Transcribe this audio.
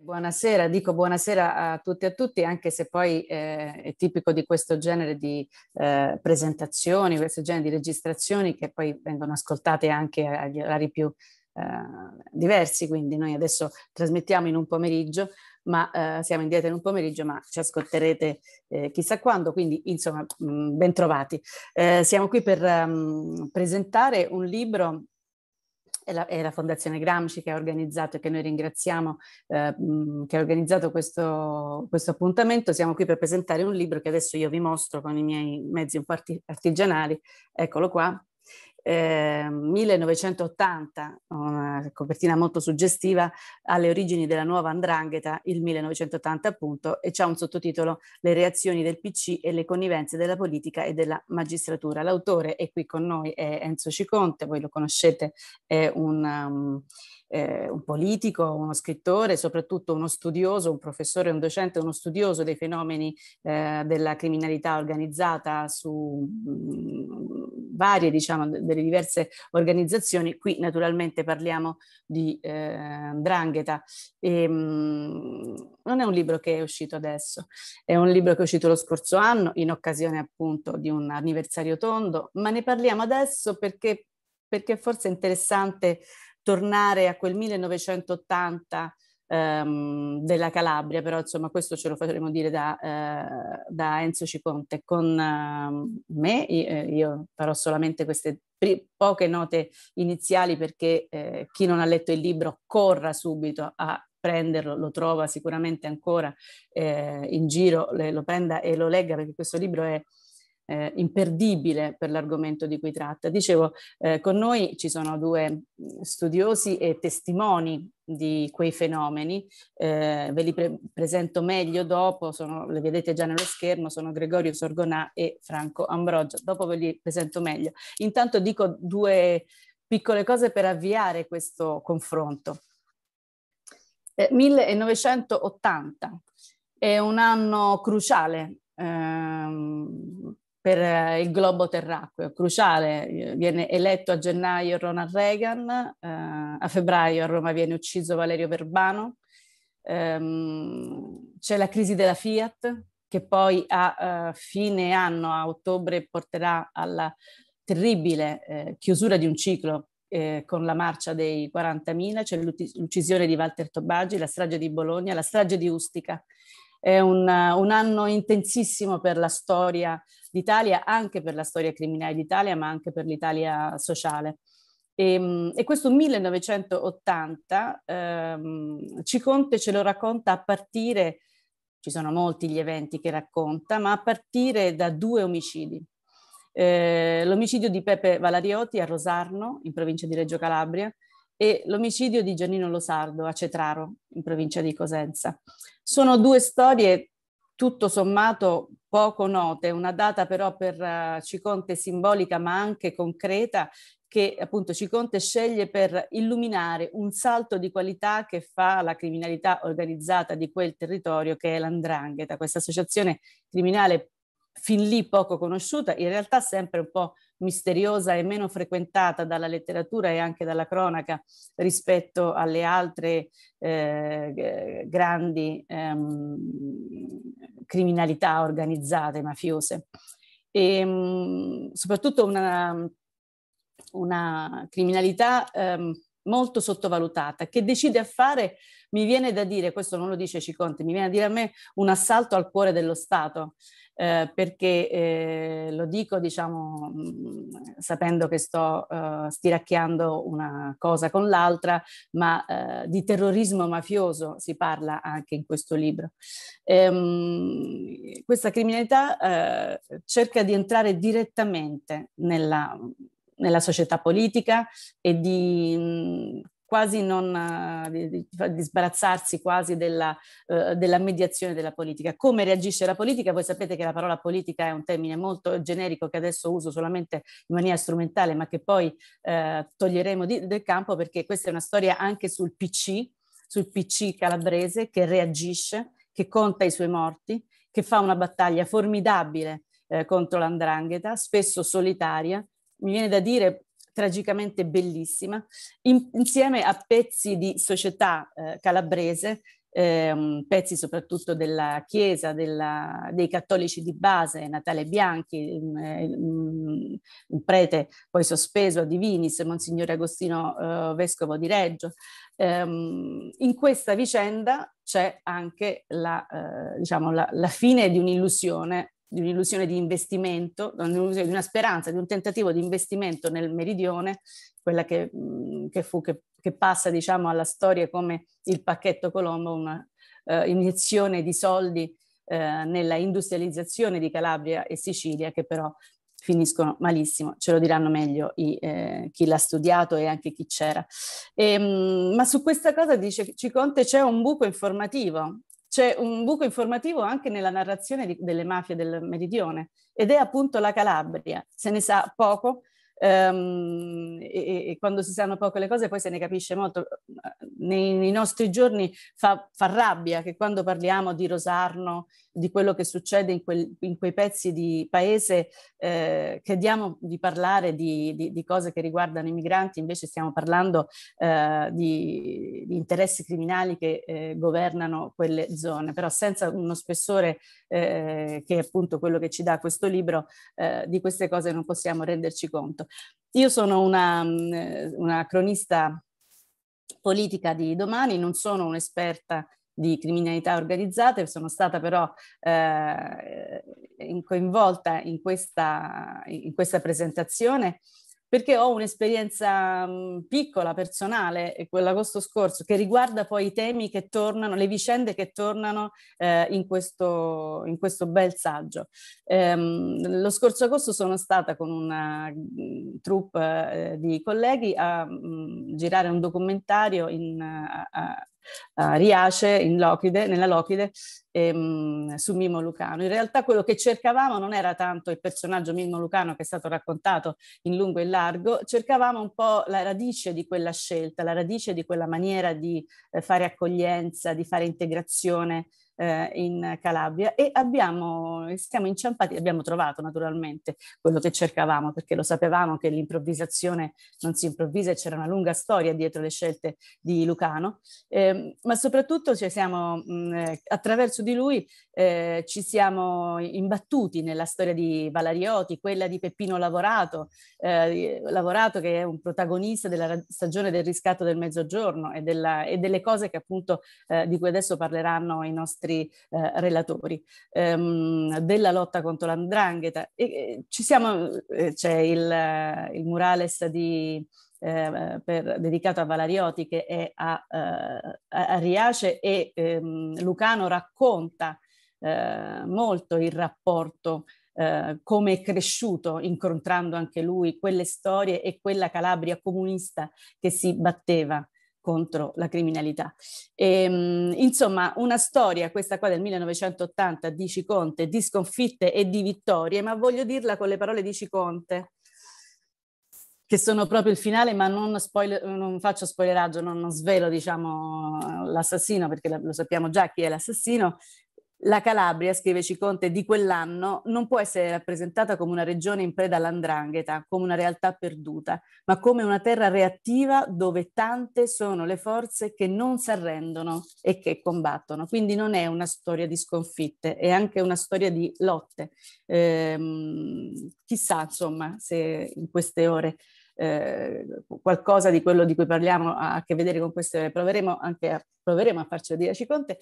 Buonasera, dico buonasera a tutti e a tutti, anche se poi eh, è tipico di questo genere di eh, presentazioni, questo genere di registrazioni che poi vengono ascoltate anche agli orari più eh, diversi, quindi noi adesso trasmettiamo in un pomeriggio, ma eh, siamo indietro in un pomeriggio, ma ci ascolterete eh, chissà quando, quindi insomma mh, mm, ben trovati. Eh, siamo qui per um, presentare un libro è la, è la, Fondazione Gramsci che ha organizzato e che noi ringraziamo, eh, che ha organizzato questo, questo, appuntamento. Siamo qui per presentare un libro che adesso io vi mostro con i miei mezzi un po' artigianali. Eccolo qua, 1980, ehm, una copertina molto suggestiva, alle origini della nuova Andrangheta, il 1980 appunto, e c'è un sottotitolo Le reazioni del PC e le connivenze della politica e della magistratura. L'autore è qui con noi, è Enzo Ciconte, voi lo conoscete, è un... Um, eh, un politico, uno scrittore, soprattutto uno studioso, un professore, un docente, uno studioso dei fenomeni eh, della criminalità organizzata su mh, mm, varie, diciamo, delle diverse organizzazioni. Qui naturalmente parliamo di eh, Drangheta. E, ehm, mh, non è un libro che è uscito adesso, è un libro che è uscito lo scorso anno in occasione appunto di un anniversario tondo, ma ne parliamo adesso perché, perché forse è interessante tornare a quel 1980 ehm, della Calabria, però insomma questo ce lo faremo dire da, eh, da Enzo Ciconte. Con ehm, eh, me io, io farò solamente queste poche note iniziali perché eh, chi non ha letto il libro corra subito a prenderlo, lo trova sicuramente ancora eh, in giro, le, lo prenda e lo legga perché questo libro è eh, imperdibile per l'argomento di cui tratta. Dicevo, eh, con noi ci sono due mm, studiosi e testimoni di quei fenomeni, eh, ve li pre- presento meglio dopo, sono, le vedete già nello schermo, sono Gregorio Sorgonà e Franco Ambrogio, dopo ve li presento meglio. Intanto dico due piccole cose per avviare questo confronto. Eh, 1980 è un anno cruciale ehm, per eh, il globo terracqueo, cruciale. Eh, viene eletto a gennaio Ronald Reagan, eh, a febbraio a Roma viene ucciso Valerio Verbano, ehm, c'è la crisi della Fiat che poi a eh, fine anno, a ottobre, porterà alla terribile eh, chiusura di un ciclo eh, con la marcia dei 40.000, c'è l'uccisione di Walter Tobagi, la strage di Bologna, la strage di Ustica è un, un anno intensissimo per la storia d'Italia, anche per la storia criminale d'Italia, ma anche per l'Italia sociale. E, ehm, e, questo 1980 ehm, Ciconte ce lo racconta a partire, ci sono molti gli eventi che racconta, ma a partire da due omicidi. Eh, l'omicidio di Pepe Valarioti a Rosarno, in provincia di Reggio Calabria, e l'omicidio di Giannino Losardo a Cetraro, in provincia di Cosenza. Sono due storie tutto sommato poco note, una data però per uh, Ciconte simbolica ma anche concreta che appunto Ciconte sceglie per illuminare un salto di qualità che fa la criminalità organizzata di quel territorio che è l'Andrangheta, questa associazione criminale fin lì poco conosciuta, in realtà sempre un po' misteriosa e meno frequentata dalla letteratura e anche dalla cronaca rispetto alle altre eh, grandi ehm, criminalità organizzate, mafiose. E, ehm, mh, soprattutto una, una criminalità ehm, molto sottovalutata, che decide a fare, mi viene da dire, questo non lo dice Ciconte, mi viene a dire a me un assalto al cuore dello Stato, eh, perché eh, lo dico diciamo mh, mm, sapendo che sto eh, stiracchiando una cosa con l'altra, ma eh, di terrorismo mafioso si parla anche in questo libro. Ehm, questa criminalità eh, cerca di entrare direttamente nella nella società politica e di mm, quasi non eh, di, di sbarazzarsi quasi della, eh, della, mediazione della politica. Come reagisce la politica? Voi sapete che la parola politica è un termine molto generico che adesso uso solamente in maniera strumentale, ma che poi eh, toglieremo di, del campo perché questa è una storia anche sul PC, sul PC calabrese che reagisce, che conta i suoi morti, che fa una battaglia formidabile eh, contro l'andrangheta, spesso solitaria, mi viene da dire, tragicamente bellissima, in, insieme a pezzi di società eh, calabrese, ehm, pezzi soprattutto della Chiesa, della, dei cattolici di base, Natale Bianchi, un eh, mm, prete poi sospeso a Divinis, Monsignore Agostino eh, Vescovo di Reggio. Ehm, in questa vicenda c'è anche la, eh, diciamo, la, la fine di un'illusione di un'illusione di investimento, di una speranza, di un tentativo di investimento nel meridione, quella che, mm, che, fu, che, che passa diciamo, alla storia come il pacchetto Colombo, una uh, iniezione di soldi uh, nella industrializzazione di Calabria e Sicilia che però finiscono malissimo, ce lo diranno meglio i, eh, chi l'ha studiato e anche chi c'era. E, ehm, ma su questa cosa dice Ciconte c'è un buco informativo, c'è un buco informativo anche nella narrazione di, delle mafie del meridione ed è appunto la Calabria. Se ne sa poco um, e, e, quando si sanno poco le cose poi se ne capisce molto. Nei, nei nostri giorni fa, fa, rabbia che quando parliamo di Rosarno, di quello che succede in, quel, in quei pezzi di paese, eh, crediamo di parlare di, di, di, cose che riguardano i migranti, invece stiamo parlando eh, di, di, interessi criminali che eh, governano quelle zone, però senza uno spessore eh, che è appunto quello che ci dà questo libro, eh, di queste cose non possiamo renderci conto. Io sono una, mm, eh, una cronista politica di domani, non sono un'esperta di criminalità organizzata, sono stata però eh, coinvolta in questa, in questa presentazione perché ho un'esperienza mhmm, piccola, personale, quell'agosto scorso, che riguarda poi i temi che tornano, le vicende che tornano eh, in, questo, in, questo, bel saggio. Ehm, lo scorso agosto sono stata con una mhmm, troupe eh, di colleghi a mh, mhmm, girare un documentario in, a, a eh, Riace Locride, nella Locride ehm, su Mimmo Lucano. In realtà quello che cercavamo non era tanto il personaggio Mimmo Lucano che è stato raccontato in lungo e in largo, cercavamo un po' la radice di quella scelta, la radice di quella maniera di eh, fare accoglienza, di fare integrazione eh, in Calabria e abbiamo, siamo inciampati, abbiamo trovato naturalmente quello che cercavamo perché lo sapevamo che l'improvvisazione non si improvvisa e c'era una lunga storia dietro le scelte di Lucano, eh, ma soprattutto cioè, siamo, mh, mm, eh, attraverso di lui eh, ci siamo imbattuti nella storia di Valarioti, quella di Peppino Lavorato, eh, Lavorato che è un protagonista della stagione del riscatto del mezzogiorno e, della, e delle cose che appunto eh, di cui adesso parleranno i nostri nostri eh, relatori, ehm, della lotta contro l'andrangheta. E, e, ci siamo, eh, c'è il, il murales di, eh, per, dedicato a Valarioti che è a, eh, a Riace e ehm, Lucano racconta eh, molto il rapporto eh, come è cresciuto incontrando anche lui quelle storie e quella Calabria comunista che si batteva contro la criminalità. E, ehm, insomma, una storia, questa qua del 1980 di Ciconte, di sconfitte e di vittorie, ma voglio dirla con le parole di Ciconte, che sono proprio il finale, ma non, spoiler, non faccio spoileraggio, non, non svelo diciamo, eh, l'assassino, perché lo sappiamo già chi è l'assassino, la Calabria, scrive Ciconte, di quell'anno non può essere rappresentata come una regione in preda all'andrangheta, come una realtà perduta, ma come una terra reattiva dove tante sono le forze che non si arrendono e che combattono. Quindi non è una storia di sconfitte, è anche una storia di lotte. Ehm, chissà, insomma, se in queste ore eh, qualcosa di quello di cui parliamo ha a che vedere con queste ore. Proveremo, anche a, proveremo a farci dire Conte,